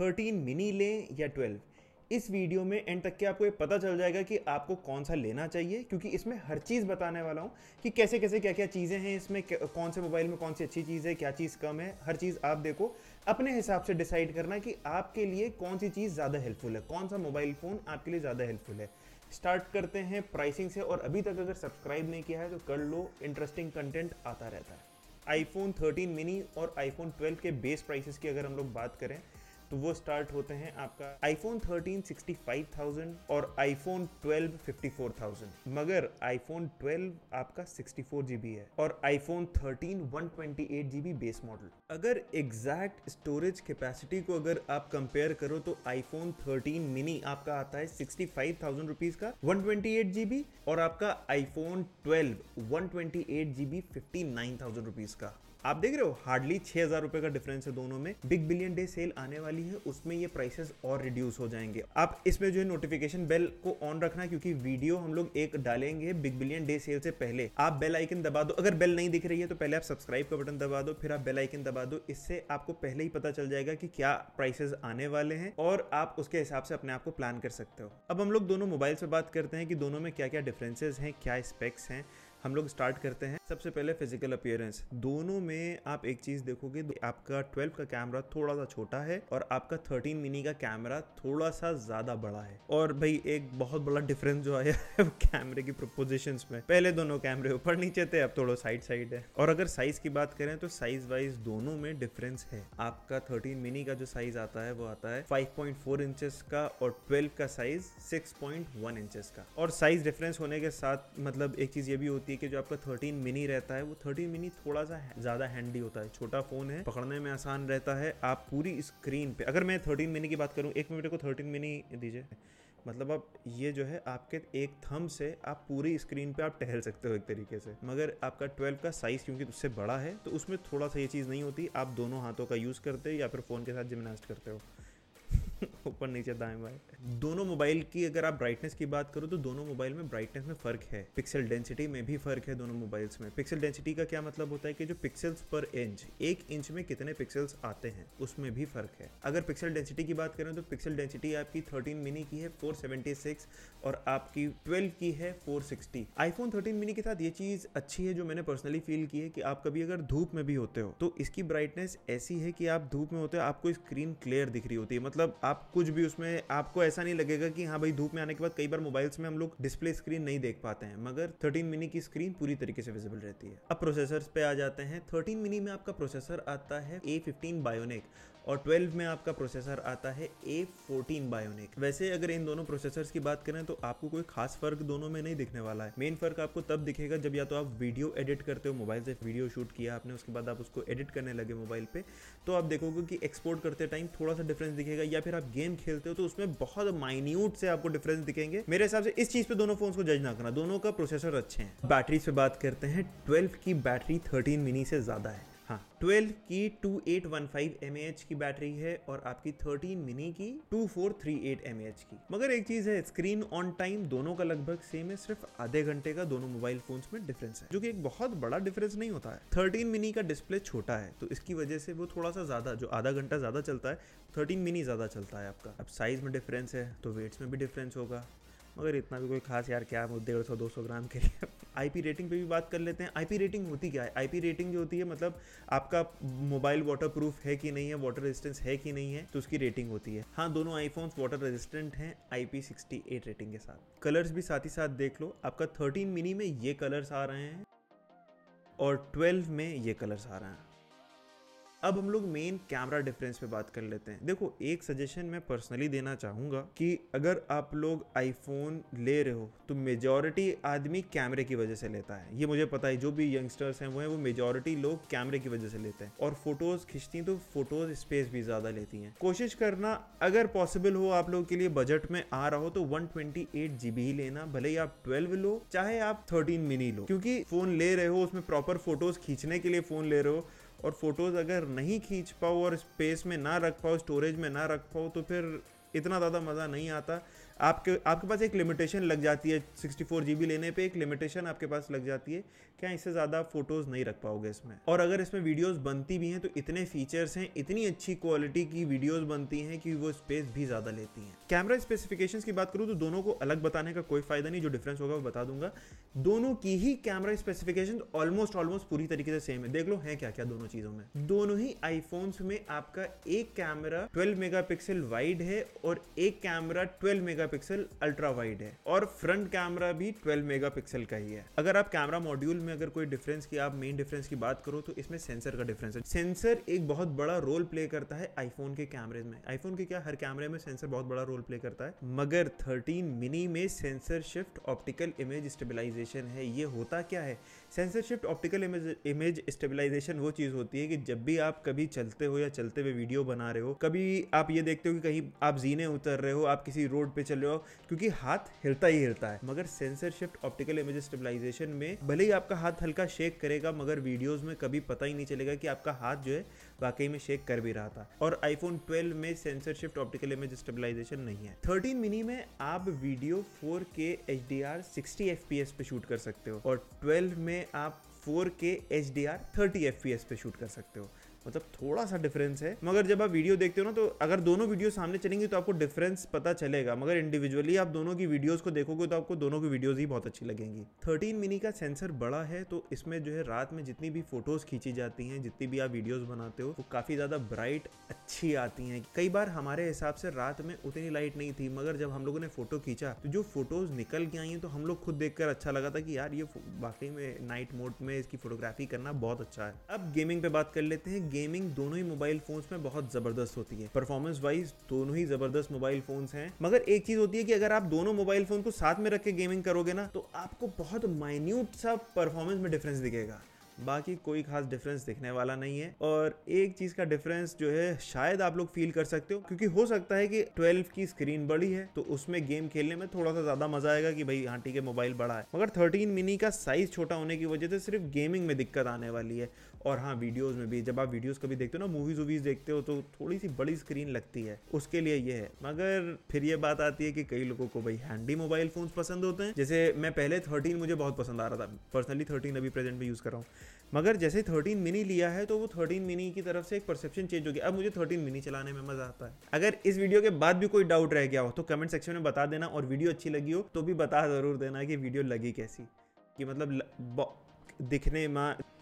thirteen mini लें या twelve इस वीडियो में एंड तक के आपको ये पता चल जाएगा कि आपको कौन सा लेना चाहिए क्योंकि इसमें हर चीज़ बताने वाला हूँ कि कैसे कैसे क्या क्या चीज़ें हैं इसमें कौन से मोबाइल में कौन सी अच्छी चीज़ है क्या चीज़ कम है हर चीज़ आप देखो अपने हिसाब से डिसाइड करना कि आपके लिए कौन सी चीज़ ज़्यादा हेल्पफुल है कौन सा मोबाइल फ़ोन आपके लिए ज़्यादा हेल्पफुल है स्टार्ट करते हैं प्राइसिंग से और अभी तक अगर सब्सक्राइब नहीं किया है तो कर लो इंटरेस्टिंग कंटेंट आता रहता है आईफोन 13 मिनी और आईफोन 12 के बेस प्राइसेस की अगर हम लोग बात करें तो वो स्टार्ट होते हैं आपका आईफोन 13 65,000 और आईफोन फोन 54,000 मगर आईफोन 12 आपका 64 जीबी है और आईफोन 13 128 जीबी बेस मॉडल अगर एग्जैक्ट स्टोरेज कैपेसिटी को अगर आप कंपेयर करो तो आईफोन थर्टीन मिनी आपका आता है 65,000 रुपीस का 128 जीबी और आपका आईफोन 12 128 जीबी 59,000 का आप देख रहे हो हार्डली छह हजार रुपए का डिफरेंस है दोनों में बिग बिलियन डे सेल आने वाली है उसमें ये प्राइसेस और रिड्यूस हो जाएंगे आप इसमें जो है नोटिफिकेशन बेल को ऑन रखना क्योंकि वीडियो हम लोग एक डालेंगे बिग बिलियन डे सेल से पहले आप बेल आइकन दबा दो अगर बेल नहीं दिख रही है तो पहले आप सब्सक्राइब का बटन दबा दो फिर आप बेल आइकन दबा दो इससे आपको पहले ही पता चल जाएगा कि क्या प्राइसेस आने वाले हैं और आप उसके हिसाब से अपने आप को प्लान कर सकते हो अब हम लोग दोनों मोबाइल से बात करते हैं कि दोनों में क्या क्या डिफरेंसेस हैं क्या स्पेक्स हैं हम लोग स्टार्ट करते हैं सबसे पहले फिजिकल अपियरेंस दोनों में आप एक चीज देखोगे तो आपका 12 का कैमरा थोड़ा सा छोटा है और आपका 13 मिनी का कैमरा थोड़ा सा ज्यादा बड़ा है और भाई एक बहुत बड़ा डिफरेंस जो आया है वो कैमरे की प्रोपोजिशन में पहले दोनों कैमरे ऊपर नीचे थे अब थोड़ा साइड साइड है और अगर साइज की बात करें तो साइज वाइज दोनों में डिफरेंस है आपका थर्टीन मिनी का जो साइज आता है वो आता है फाइव पॉइंट फोर इंचेस का और ट्वेल्व का size six point one inches का और साइज डिफरेंस होने के साथ मतलब एक चीज ये भी होती है के जो आपका थर्टीन मिनी रहता है वो थर्टीन मिनी थोड़ा सा ज़्यादा हैंडी होता है छोटा फ़ोन है पकड़ने में आसान रहता है आप पूरी स्क्रीन पे अगर मैं थर्टीन मिनी की बात करूँ एक मिनट को थर्टीन मिनी दीजिए मतलब आप ये जो है आपके एक थम से आप पूरी स्क्रीन पे आप टहल सकते हो एक तरीके से मगर आपका 12 का साइज क्योंकि उससे बड़ा है तो उसमें थोड़ा सा ये चीज़ नहीं होती आप दोनों हाथों का यूज़ करते हो या फिर फ़ोन के साथ जिमनास्ट करते हो ऊपर नीचे दाएं बाएं दोनों मोबाइल की अगर आप ब्राइटनेस की बात करो तो दोनों मोबाइल में ब्राइटनेस में फ़र्क है पिक्सल डेंसिटी में भी फ़र्क है दोनों मोबाइल्स में पिक्सल डेंसिटी का क्या मतलब होता है कि जो पिक्सल्स पर इंच एक इंच में कितने पिक्सल्स आते हैं उसमें भी फ़र्क है अगर पिक्सल डेंसिटी की बात करें तो पिक्सल डेंसिटी आपकी थर्टीन मिनी की है फोर और आपकी ट्वेल्व की है four sixty iPhone thirteen mini के साथ ये चीज़ अच्छी है जो मैंने पर्सनली फील की है कि आप कभी अगर धूप में भी होते हो तो इसकी ब्राइटनेस ऐसी है कि आप धूप में होते हो आपको स्क्रीन क्लियर दिख रही होती है मतलब आप कुछ भी उसमें आपको ऐसा नहीं लगेगा कि हाँ भाई धूप में आने के बाद कई बार मोबाइल्स में हम लोग डिस्प्ले स्क्रीन नहीं देख पाते हैं मगर थर्टीन मिनी की स्क्रीन पूरी तरीके से विजिबल रहती है अब प्रोसेसर पे आ जाते हैं थर्टीन मिनी में आपका प्रोसेसर आता है ए फिफ्टीन बायोनिक और ट्वेल्व में आपका प्रोसेसर आता है ए फोर्टीन बायोनिक वैसे अगर इन दोनों प्रोसेसर की बात करें तो आपको कोई खास फर्क दोनों में नहीं दिखने वाला है मेन फर्क आपको तब दिखेगा जब या तो आप वीडियो एडिट करते हो मोबाइल से वीडियो शूट किया आपने उसके बाद आप उसको एडिट करने लगे मोबाइल पे तो आप देखोगे कि एक्सपोर्ट करते टाइम थोड़ा सा डिफरेंस दिखेगा या फिर आप गेम खेलते हो तो उसमें बहुत माइन्यूट से आपको डिफरेंस दिखेंगे मेरे हिसाब से इस चीज पे दोनों फोन को जज ना करना दोनों का प्रोसेसर अच्छे हैं बैटरी से बात करते हैं ट्वेल्व की बैटरी थर्टीन मिनी से ज्यादा है हाँ ट्वेल्व की two eight one five m h की बैटरी है और आपकी थर्टीन मिनी की two four three eight m h की मगर एक चीज है स्क्रीन ऑन टाइम दोनों का लगभग सेम है सिर्फ आधे घंटे का दोनों मोबाइल फोन में डिफरेंस है जो कि एक बहुत बड़ा डिफरेंस नहीं होता है थर्टीन मिनी का डिस्प्ले छोटा है तो इसकी वजह से वो थोड़ा सा ज्यादा जो आधा घंटा ज्यादा चलता है थर्टीन मिनी ज्यादा चलता है आपका अब साइज में डिफरेंस है तो वेट्स में भी डिफरेंस होगा मगर इतना भी कोई खास यार क्या डेढ़ सौ दो सौ ग्राम के लिए आईपी रेटिंग पे भी बात कर लेते हैं आईपी रेटिंग होती क्या है आईपी रेटिंग जो होती है मतलब आपका मोबाइल वाटर प्रूफ है कि नहीं है वाटर रेजिस्टेंस है कि नहीं है तो उसकी रेटिंग होती है हाँ दोनों आईफोन्स वाटर रेजिस्टेंट हैं आईपी सिक्सटी एट रेटिंग के साथ कलर्स भी साथ ही साथ देख लो आपका थर्टीन मिनी में ये कलर्स आ रहे हैं और ट्वेल्व में ये कलर्स आ रहे हैं अब हम लोग मेन कैमरा डिफरेंस पे बात कर लेते हैं देखो एक सजेशन मैं पर्सनली देना चाहूंगा कि अगर आप लोग आईफोन ले रहे हो तो मेजॉरिटी आदमी कैमरे की वजह से लेता है ये मुझे पता है जो भी यंगस्टर्स हैं वो है वो मेजॉरिटी लोग कैमरे की वजह से लेते हैं और फोटोज खींचती तो फोटोज स्पेस भी ज़्यादा लेती है कोशिश करना अगर पॉसिबल हो आप लोगों के लिए बजट में आ रहा हो तो वन ट्वेंटी ही लेना भले ही आप ट्वेल्व लो चाहे आप थर्टीन मिनी लो क्योंकि फोन ले रहे हो उसमें प्रॉपर फोटोज खींचने के लिए फोन ले रहे हो और फ़ोटोज़ अगर नहीं खींच पाओ और स्पेस में ना रख पाओ स्टोरेज में ना रख पाओ तो फिर इतना ज़्यादा मज़ा नहीं आता आपके आपके पास एक लिमिटेशन लग जाती है सिक्सटी फोर जी बी लेने पर एक लिमिटेशन आपके पास लग जाती है क्या इससे ज़्यादा फोटोज़ नहीं रख पाओगे इसमें और अगर इसमें वीडियोज़ बनती भी हैं तो इतने फीचर्स हैं इतनी अच्छी क्वालिटी की वीडियोज़ बनती हैं कि वो स्पेस भी ज़्यादा लेती हैं कैमरा स्पेसिफिकेशंस की बात करूँ तो दोनों को अलग बताने का कोई फ़ायदा नहीं जो डिफरेंस होगा वो बता दूंगा दोनों की ही कैमरा स्पेसिफिकेशन ऑलमोस्ट ऑलमोस्ट पूरी तरीके से सेम है देख लो है क्या क्या दोनों चीज़ों में दोनों ही आईफोन्स में आपका एक कैमरा मेगा पिक्सल वाइड है और एक camera twelve mega megapixel ultra wide है और फ्रंट कैमरा भी 12 मेगापिक्सल का ही है अगर आप कैमरा मॉड्यूल में अगर कोई डिफरेंस की आप मेन डिफरेंस की बात करो तो इसमें सेंसर का डिफरेंस है सेंसर एक बहुत बड़ा रोल प्ले करता है आईफोन के कैमरे में आईफोन के क्या हर कैमरे में सेंसर बहुत बड़ा रोल प्ले करता है मगर थर्टीन मिनी में sensor shift optical image stabilisation है ये होता क्या है sensor shift optical image image stabilisation वो चीज़ होती है कि जब भी आप कभी चलते हो या चलते हुए वीडियो बना रहे हो कभी आप ये देखते हो कि कहीं आप जीने उतर रहे हो आप किसी रोड पे चल रहे हो क्योंकि हाथ हिलता ही हिलता है मगर sensor shift optical image stabilisation में भले ही आपका हाथ हल्का शेक करेगा मगर वीडियोज में कभी पता ही नहीं चलेगा कि आपका हाथ जो है वाकई में शेक कर भी रहा था और आईफोन 12 में sensor shift optical image stabilisation नहीं है 13 मिनी में आप वीडियो 4K HDR 60 FPS पे शूट कर सकते हो और 12 में आप 4K HDR 30 FPS पे शूट कर सकते हो मतलब थोड़ा सा डिफरेंस है मगर जब आप वीडियो देखते हो ना तो अगर दोनों वीडियो सामने चलेंगी तो आपको डिफरेंस पता चलेगा मगर इंडिविजुअली आप दोनों की वीडियोस को देखोगे तो आपको दोनों की वीडियोस ही बहुत अच्छी लगेंगी थर्टीन मिनी का सेंसर बड़ा है तो इसमें जो है रात में जितनी भी फोटोज खींची जाती हैं जितनी भी आप वीडियोज बनाते हो वो काफी ज्यादा ब्राइट अच्छी आती हैं कई बार हमारे हिसाब से रात में उतनी लाइट नहीं थी मगर जब हम लोगों ने फोटो खींचा तो जो फोटोज निकल के आई हैं तो हम लोग खुद देखकर अच्छा लगा था कि यार ये वाकई में नाइट मोड में इसकी फोटोग्राफी करना बहुत अच्छा है अब गेमिंग पे बात कर लेते हैं गेमिंग दोनों ही मोबाइल फोन्स में बहुत जबरदस्त होती है परफॉर्मेंस वाइज दोनों ही जबरदस्त मोबाइल फोन्स हैं मगर एक चीज होती है कि अगर आप दोनों मोबाइल फोन को साथ में रख के गेमिंग करोगे ना तो आपको बहुत माइन्यूट सा परफॉर्मेंस में डिफरेंस दिखेगा बाकी कोई खास डिफरेंस दिखने वाला नहीं है और एक चीज का डिफरेंस जो है शायद आप लोग फील कर सकते हो क्योंकि हो सकता है कि 12 की स्क्रीन बड़ी है तो उसमें गेम खेलने में थोड़ा सा ज्यादा मजा आएगा कि भाई हाँ ठीक है मोबाइल बड़ा है मगर 13 मिनी का साइज छोटा होने की वजह से सिर्फ गेमिंग में दिक्कत आने वाली है और हाँ वीडियोज़ में भी जब आप वीडियोज़ कभी देखते हो ना मूवीज़ वूवीज़ देखते हो तो थोड़ी सी बड़ी स्क्रीन लगती है उसके लिए ये है मगर फिर ये बात आती है कि कई लोगों को भाई हैंडी मोबाइल फ़ोन पसंद होते हैं जैसे मैं पहले थर्टीन मुझे बहुत पसंद आ रहा था पर्सनली थर्टीन अभी प्रेजेंट में यूज़ कर रहा हूँ मगर जैसे थर्टीन मिनी लिया है तो वो थर्टीन मिनी की तरफ से एक परसेप्शन चेंज हो गया अब मुझे थर्टीन मिनी चलाने में मज़ा आता है अगर इस वीडियो के बाद भी कोई डाउट रह गया हो तो कमेंट सेक्शन में बता देना और वीडियो अच्छी लगी हो तो भी बता ज़रूर देना कि वीडियो लगी कैसी कि मतलब दिखने में